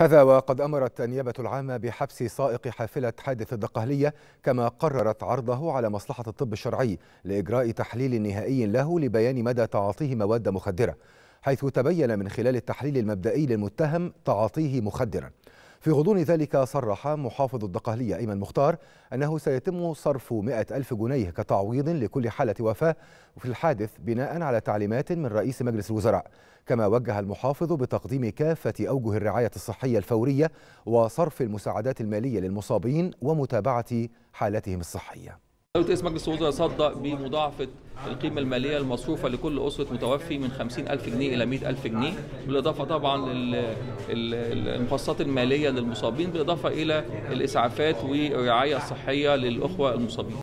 هذا وقد أمرت النيابة العامة بحبس سائق حافلة حادث الدقهلية كما قررت عرضه على مصلحة الطب الشرعي لإجراء تحليل نهائي له لبيان مدى تعاطيه مواد مخدرة حيث تبين من خلال التحليل المبدئي للمتهم تعاطيه مخدرا في غضون ذلك صرح محافظ الدقهلية أيمن مختار أنه سيتم صرف مئة ألف جنيه كتعويض لكل حالة وفاة في الحادث بناء على تعليمات من رئيس مجلس الوزراء كما وجه المحافظ بتقديم كافة أوجه الرعاية الصحية الفورية وصرف المساعدات المالية للمصابين ومتابعة حالتهم الصحية رئيس مجلس الوزراء يصدق بمضاعفة القيمة المالية المصروفة لكل أسرة متوفي من 50 ألف جنيه إلى 100 ألف جنيه بالإضافة طبعا للمخصصات المالية للمصابين بالإضافة إلى الإسعافات والرعاية الصحية للأخوة المصابين